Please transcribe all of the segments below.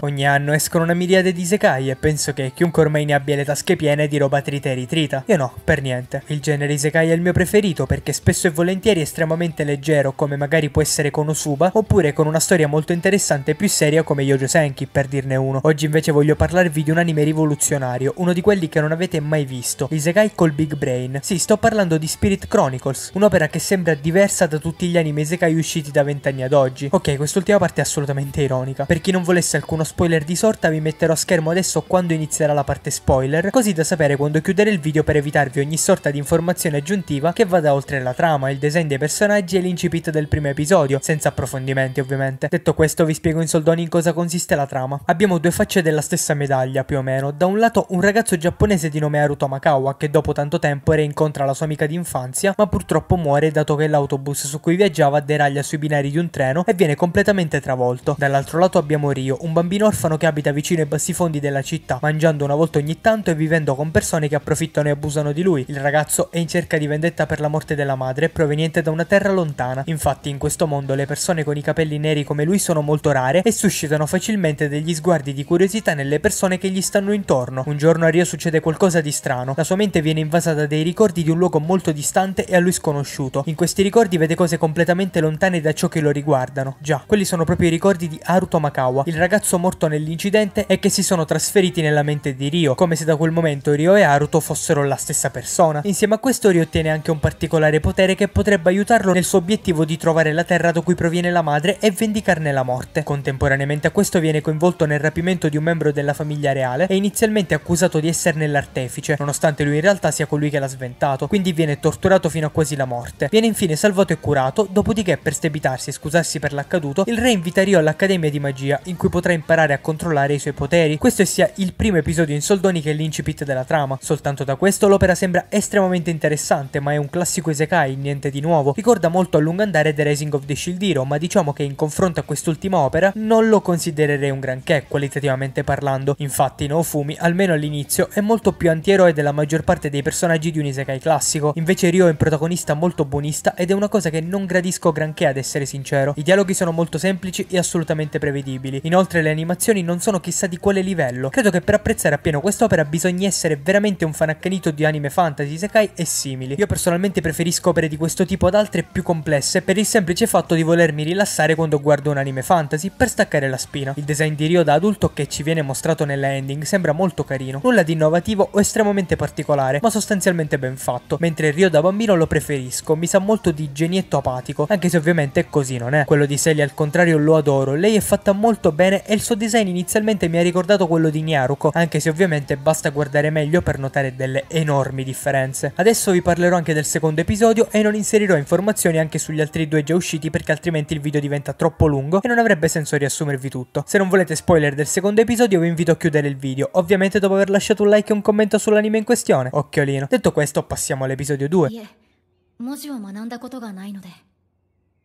Ogni anno escono una miriade di isekai e penso che chiunque ormai ne abbia le tasche piene di roba trita e ritrita. Io no, per niente. Il genere isekai è il mio preferito perché spesso e volentieri è estremamente leggero, come magari può essere con Osuba, oppure con una storia molto interessante e più seria come Yojo Senki, per dirne uno. Oggi invece voglio parlarvi di un anime rivoluzionario, uno di quelli che non avete mai visto, isekai col Big Brain. Sì, sto parlando di Spirit Chronicles, un'opera che sembra diversa da tutti gli anime isekai usciti da vent'anni ad oggi. Ok, quest'ultima parte è assolutamente ironica. Per chi non volesse alcuno spoiler di sorta vi metterò a schermo adesso quando inizierà la parte spoiler, così da sapere quando chiudere il video per evitarvi ogni sorta di informazione aggiuntiva che vada oltre la trama, il design dei personaggi e l'incipit del primo episodio, senza approfondimenti ovviamente. Detto questo vi spiego in soldoni in cosa consiste la trama. Abbiamo due facce della stessa medaglia, più o meno. Da un lato un ragazzo giapponese di nome Haruto Makawa che dopo tanto tempo reincontra la sua amica d'infanzia, ma purtroppo muore dato che l'autobus su cui viaggiava deraglia sui binari di un treno e viene completamente travolto. Dall'altro lato abbiamo Ryo, un bambino bambino orfano che abita vicino ai bassifondi della città, mangiando una volta ogni tanto e vivendo con persone che approfittano e abusano di lui. Il ragazzo è in cerca di vendetta per la morte della madre, proveniente da una terra lontana. Infatti, in questo mondo le persone con i capelli neri come lui sono molto rare e suscitano facilmente degli sguardi di curiosità nelle persone che gli stanno intorno. Un giorno a Rio succede qualcosa di strano. La sua mente viene invasa da dei ricordi di un luogo molto distante e a lui sconosciuto. In questi ricordi vede cose completamente lontane da ciò che lo riguardano. Già, quelli sono proprio i ricordi di Haruto Makawa, il ragazzo morto nell'incidente e che si sono trasferiti nella mente di Ryo, come se da quel momento Ryo e Haruto fossero la stessa persona. Insieme a questo Ryo ottiene anche un particolare potere che potrebbe aiutarlo nel suo obiettivo di trovare la terra da cui proviene la madre e vendicarne la morte. Contemporaneamente a questo viene coinvolto nel rapimento di un membro della famiglia reale e inizialmente accusato di esserne l'artefice, nonostante lui in realtà sia colui che l'ha sventato, quindi viene torturato fino a quasi la morte. Viene infine salvato e curato, dopodiché per stebitarsi e scusarsi per l'accaduto, il re invita Ryo all'Accademia di Magia, in cui potrà imparare imparare a controllare i suoi poteri. Questo è sia il primo episodio in soldoni che l'incipit della trama. Soltanto da questo l'opera sembra estremamente interessante, ma è un classico isekai, niente di nuovo. Ricorda molto a lungo andare The Rising of the Shield Hero, ma diciamo che in confronto a quest'ultima opera non lo considererei un granché, qualitativamente parlando. Infatti Nofumi, almeno all'inizio, è molto più antieroe della maggior parte dei personaggi di un isekai classico. Invece Ryo è un protagonista molto buonista ed è una cosa che non gradisco granché ad essere sincero. I dialoghi sono molto semplici e assolutamente prevedibili. Inoltre le animazioni animazioni non sono chissà di quale livello. Credo che per apprezzare appieno quest'opera bisogna essere veramente un fan accanito di anime fantasy, sekai e simili. Io personalmente preferisco opere di questo tipo ad altre più complesse per il semplice fatto di volermi rilassare quando guardo un anime fantasy per staccare la spina. Il design di Rio da adulto che ci viene mostrato nella ending sembra molto carino, nulla di innovativo o estremamente particolare, ma sostanzialmente ben fatto, mentre Rio da bambino lo preferisco, mi sa molto di genietto apatico, anche se ovviamente così non è. Quello di Sally al contrario lo adoro, lei è fatta molto bene e il suo design inizialmente mi ha ricordato quello di Nyaruko, anche se ovviamente basta guardare meglio per notare delle enormi differenze. Adesso vi parlerò anche del secondo episodio e non inserirò informazioni anche sugli altri due già usciti perché altrimenti il video diventa troppo lungo e non avrebbe senso riassumervi tutto. Se non volete spoiler del secondo episodio vi invito a chiudere il video, ovviamente dopo aver lasciato un like e un commento sull'anime in questione. Occhiolino. Detto questo passiamo all'episodio 2.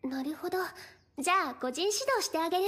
なるほど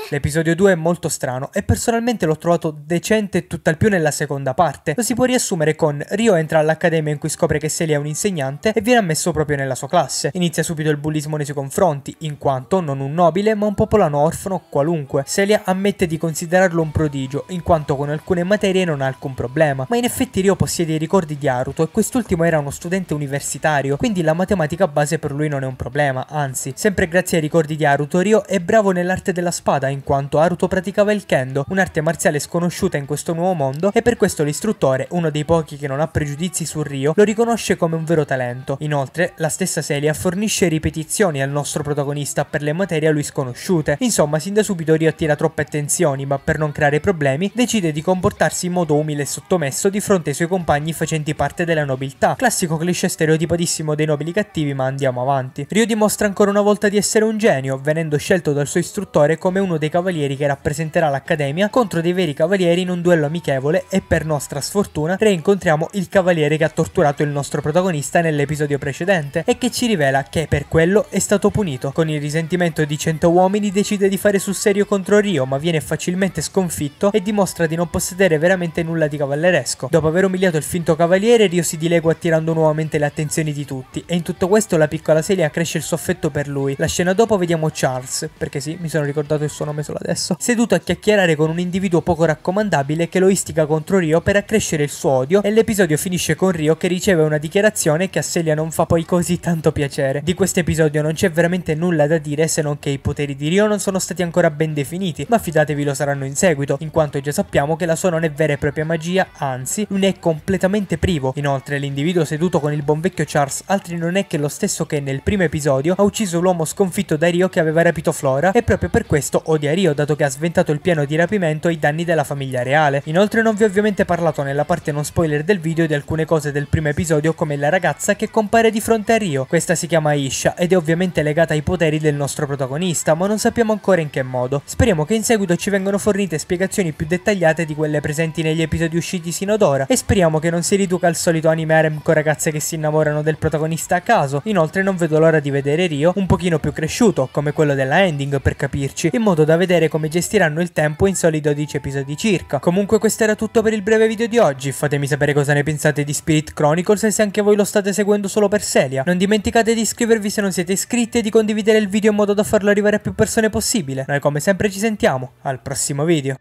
L'episodio 2 è molto strano e personalmente l'ho trovato decente tutt'al più nella seconda parte. Lo si può riassumere con Ryo entra all'accademia in cui scopre che Celia è un insegnante e viene ammesso proprio nella sua classe. Inizia subito il bullismo nei suoi confronti, in quanto non un nobile ma un popolano orfano qualunque. Celia ammette di considerarlo un prodigio, in quanto con alcune materie non ha alcun problema, ma in effetti Ryo possiede i ricordi di Aruto e quest'ultimo era uno studente universitario, quindi la matematica base per lui non è un problema, anzi, sempre grazie ai ricordi di Aruto, Ryo Ryo è bravo nell'arte della spada in quanto Aruto praticava il kendo, un'arte marziale sconosciuta in questo nuovo mondo e per questo l'istruttore, uno dei pochi che non ha pregiudizi su Ryo, lo riconosce come un vero talento. Inoltre, la stessa Celia fornisce ripetizioni al nostro protagonista per le materie a lui sconosciute. Insomma, sin da subito Ryo attira troppe attenzioni, ma per non creare problemi decide di comportarsi in modo umile e sottomesso di fronte ai suoi compagni facenti parte della nobiltà, classico cliché stereotipatissimo dei nobili cattivi, ma andiamo avanti. Ryo dimostra ancora una volta di essere un genio, venendo scelto dal suo istruttore come uno dei cavalieri che rappresenterà l'Accademia contro dei veri cavalieri in un duello amichevole e per nostra sfortuna reincontriamo il cavaliere che ha torturato il nostro protagonista nell'episodio precedente e che ci rivela che per quello è stato punito. Con il risentimento di 100 uomini decide di fare sul serio contro Rio ma viene facilmente sconfitto e dimostra di non possedere veramente nulla di cavalleresco. Dopo aver umiliato il finto cavaliere Rio si dilegua attirando nuovamente le attenzioni di tutti e in tutto questo la piccola Celia cresce il suo affetto per lui. La scena dopo vediamo Charles Marx, perché sì, mi sono ricordato il suo nome solo adesso, seduto a chiacchierare con un individuo poco raccomandabile che lo istiga contro Rio per accrescere il suo odio e l'episodio finisce con Rio che riceve una dichiarazione che a Celia non fa poi così tanto piacere. Di questo episodio non c'è veramente nulla da dire se non che i poteri di Rio non sono stati ancora ben definiti, ma fidatevi lo saranno in seguito, in quanto già sappiamo che la sua non è vera e propria magia, anzi, ne è completamente privo. Inoltre l'individuo seduto con il buon vecchio Charles altri non è che lo stesso che nel primo episodio ha ucciso l'uomo sconfitto da Rio che aveva rapito rapito Flora e proprio per questo odia Rio dato che ha sventato il piano di rapimento ai danni della famiglia reale. Inoltre non vi ho ovviamente parlato nella parte non spoiler del video di alcune cose del primo episodio come la ragazza che compare di fronte a Rio. Questa si chiama Isha ed è ovviamente legata ai poteri del nostro protagonista ma non sappiamo ancora in che modo. Speriamo che in seguito ci vengano fornite spiegazioni più dettagliate di quelle presenti negli episodi usciti sino ad ora e speriamo che non si riduca al solito anime harem con ragazze che si innamorano del protagonista a caso. Inoltre non vedo l'ora di vedere Rio un pochino più cresciuto come quello della la ending per capirci, in modo da vedere come gestiranno il tempo in soli 12 episodi circa. Comunque questo era tutto per il breve video di oggi, fatemi sapere cosa ne pensate di Spirit Chronicles e se anche voi lo state seguendo solo per Celia. Non dimenticate di iscrivervi se non siete iscritti e di condividere il video in modo da farlo arrivare a più persone possibile. Noi come sempre ci sentiamo, al prossimo video.